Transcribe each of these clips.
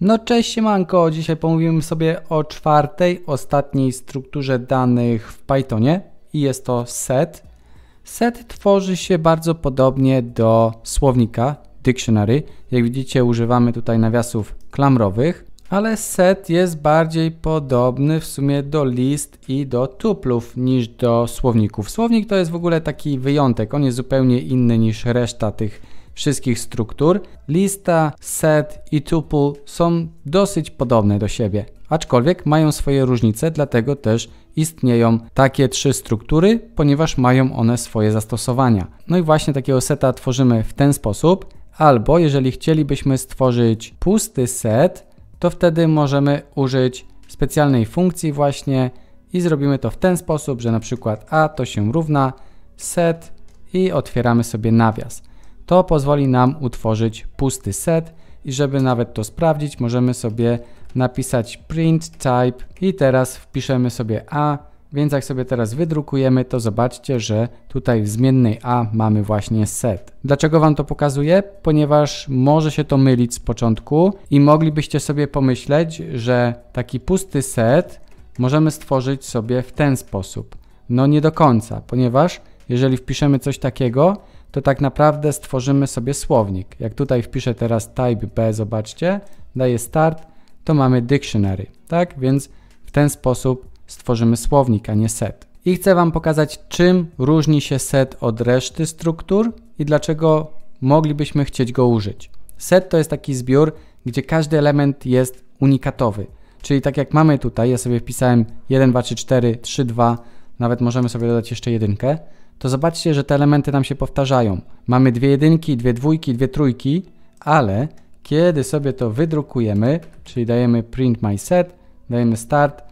No cześć siemanko, dzisiaj pomówimy sobie o czwartej, ostatniej strukturze danych w Pythonie i jest to set. Set tworzy się bardzo podobnie do słownika dictionary. Jak widzicie używamy tutaj nawiasów klamrowych, ale set jest bardziej podobny w sumie do list i do tuplów niż do słowników. Słownik to jest w ogóle taki wyjątek, on jest zupełnie inny niż reszta tych wszystkich struktur, lista, set i tuple są dosyć podobne do siebie, aczkolwiek mają swoje różnice, dlatego też istnieją takie trzy struktury, ponieważ mają one swoje zastosowania. No i właśnie takiego seta tworzymy w ten sposób, albo jeżeli chcielibyśmy stworzyć pusty set, to wtedy możemy użyć specjalnej funkcji właśnie i zrobimy to w ten sposób, że na przykład a to się równa set i otwieramy sobie nawias to pozwoli nam utworzyć pusty set i żeby nawet to sprawdzić możemy sobie napisać print type i teraz wpiszemy sobie a, więc jak sobie teraz wydrukujemy to zobaczcie, że tutaj w zmiennej a mamy właśnie set. Dlaczego Wam to pokazuję? Ponieważ może się to mylić z początku i moglibyście sobie pomyśleć, że taki pusty set możemy stworzyć sobie w ten sposób. No nie do końca, ponieważ jeżeli wpiszemy coś takiego, to tak naprawdę stworzymy sobie słownik. Jak tutaj wpiszę teraz type B, zobaczcie, daję start, to mamy dictionary, tak? Więc w ten sposób stworzymy słownik, a nie set. I chcę Wam pokazać, czym różni się set od reszty struktur i dlaczego moglibyśmy chcieć go użyć. Set to jest taki zbiór, gdzie każdy element jest unikatowy. Czyli tak jak mamy tutaj, ja sobie wpisałem 1, 2, 3, 4, 3, 2, nawet możemy sobie dodać jeszcze jedynkę, to zobaczcie, że te elementy nam się powtarzają. Mamy dwie jedynki, dwie dwójki, dwie trójki, ale kiedy sobie to wydrukujemy, czyli dajemy print my set, dajemy start,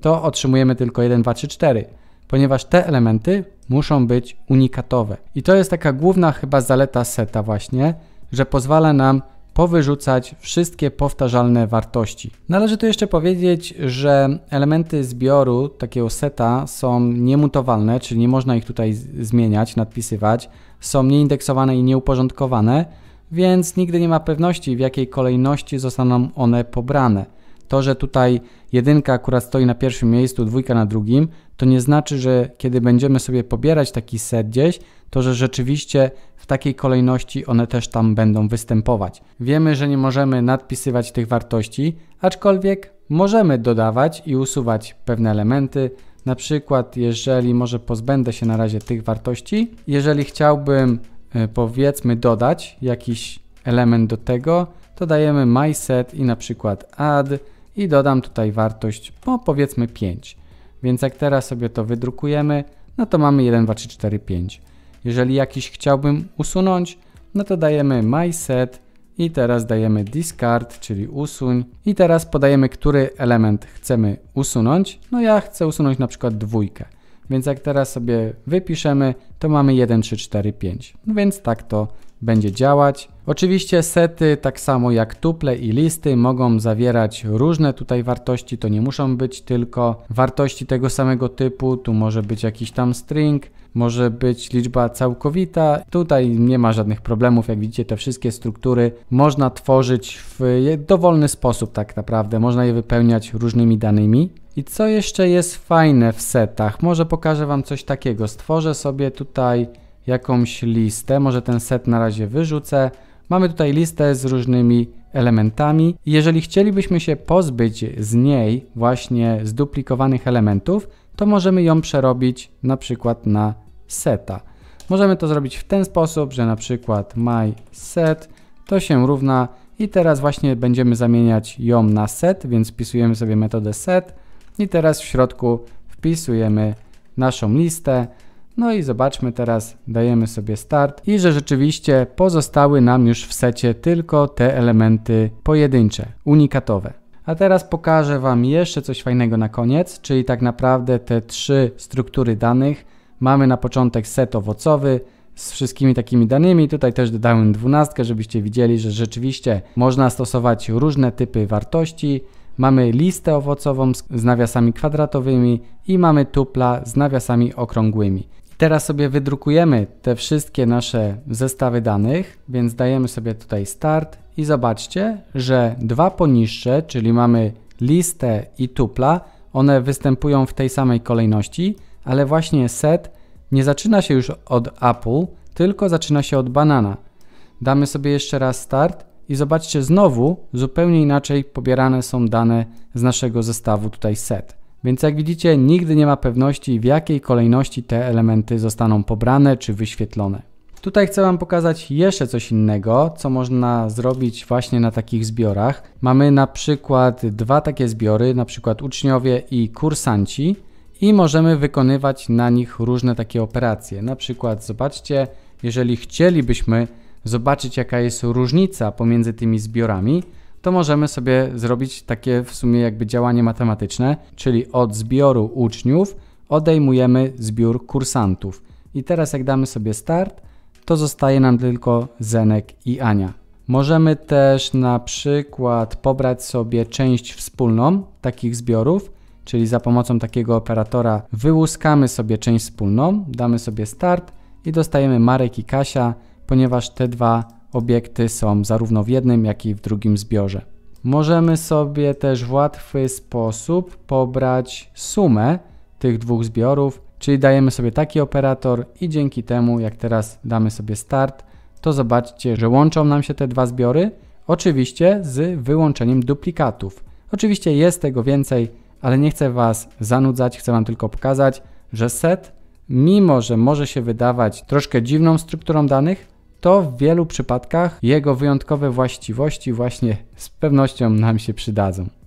to otrzymujemy tylko 1, 2, 3, 4, ponieważ te elementy muszą być unikatowe. I to jest taka główna chyba zaleta seta właśnie, że pozwala nam powyrzucać wszystkie powtarzalne wartości. Należy tu jeszcze powiedzieć, że elementy zbioru takiego seta są niemutowalne, czyli nie można ich tutaj zmieniać, nadpisywać. Są nieindeksowane i nieuporządkowane, więc nigdy nie ma pewności, w jakiej kolejności zostaną one pobrane. To, że tutaj jedynka akurat stoi na pierwszym miejscu, dwójka na drugim, to nie znaczy, że kiedy będziemy sobie pobierać taki set gdzieś, to że rzeczywiście w takiej kolejności one też tam będą występować. Wiemy, że nie możemy nadpisywać tych wartości, aczkolwiek możemy dodawać i usuwać pewne elementy. Na przykład, jeżeli może pozbędę się na razie tych wartości, jeżeli chciałbym e, powiedzmy dodać jakiś element do tego, to dajemy mySet i na przykład add i dodam tutaj wartość, po powiedzmy 5. Więc jak teraz sobie to wydrukujemy, no to mamy 1, 2, 3, 4, 5. Jeżeli jakiś chciałbym usunąć, no to dajemy my set i teraz dajemy discard, czyli usuń. I teraz podajemy, który element chcemy usunąć. No ja chcę usunąć na przykład dwójkę. Więc jak teraz sobie wypiszemy, to mamy 1, 3, 4, 5. więc tak to będzie działać. Oczywiście sety, tak samo jak tuple i listy, mogą zawierać różne tutaj wartości, to nie muszą być tylko wartości tego samego typu, tu może być jakiś tam string, może być liczba całkowita. Tutaj nie ma żadnych problemów, jak widzicie te wszystkie struktury można tworzyć w dowolny sposób tak naprawdę, można je wypełniać różnymi danymi. I co jeszcze jest fajne w setach? Może pokażę Wam coś takiego. Stworzę sobie tutaj jakąś listę, może ten set na razie wyrzucę. Mamy tutaj listę z różnymi elementami. Jeżeli chcielibyśmy się pozbyć z niej właśnie zduplikowanych elementów, to możemy ją przerobić na przykład na seta. Możemy to zrobić w ten sposób, że na przykład my set to się równa i teraz właśnie będziemy zamieniać ją na set, więc wpisujemy sobie metodę set i teraz w środku wpisujemy naszą listę. No i zobaczmy teraz, dajemy sobie start i że rzeczywiście pozostały nam już w secie tylko te elementy pojedyncze, unikatowe. A teraz pokażę Wam jeszcze coś fajnego na koniec, czyli tak naprawdę te trzy struktury danych. Mamy na początek set owocowy, z wszystkimi takimi danymi. Tutaj też dodałem dwunastkę, żebyście widzieli, że rzeczywiście można stosować różne typy wartości. Mamy listę owocową z nawiasami kwadratowymi i mamy tupla z nawiasami okrągłymi. Teraz sobie wydrukujemy te wszystkie nasze zestawy danych, więc dajemy sobie tutaj start i zobaczcie, że dwa poniższe, czyli mamy listę i tupla, one występują w tej samej kolejności, ale właśnie set nie zaczyna się już od apple, tylko zaczyna się od banana. Damy sobie jeszcze raz start i zobaczcie znowu, zupełnie inaczej pobierane są dane z naszego zestawu tutaj set. Więc jak widzicie, nigdy nie ma pewności w jakiej kolejności te elementy zostaną pobrane czy wyświetlone. Tutaj chcę Wam pokazać jeszcze coś innego, co można zrobić właśnie na takich zbiorach. Mamy na przykład dwa takie zbiory, na przykład uczniowie i kursanci i możemy wykonywać na nich różne takie operacje. Na przykład zobaczcie, jeżeli chcielibyśmy zobaczyć jaka jest różnica pomiędzy tymi zbiorami, to możemy sobie zrobić takie w sumie jakby działanie matematyczne, czyli od zbioru uczniów odejmujemy zbiór kursantów. I teraz jak damy sobie start, to zostaje nam tylko Zenek i Ania. Możemy też na przykład pobrać sobie część wspólną takich zbiorów, czyli za pomocą takiego operatora wyłuskamy sobie część wspólną, damy sobie start i dostajemy Marek i Kasia, ponieważ te dwa obiekty są zarówno w jednym, jak i w drugim zbiorze. Możemy sobie też w łatwy sposób pobrać sumę tych dwóch zbiorów, czyli dajemy sobie taki operator i dzięki temu, jak teraz damy sobie start, to zobaczcie, że łączą nam się te dwa zbiory, oczywiście z wyłączeniem duplikatów. Oczywiście jest tego więcej, ale nie chcę Was zanudzać, chcę Wam tylko pokazać, że set, mimo że może się wydawać troszkę dziwną strukturą danych, to w wielu przypadkach jego wyjątkowe właściwości właśnie z pewnością nam się przydadzą.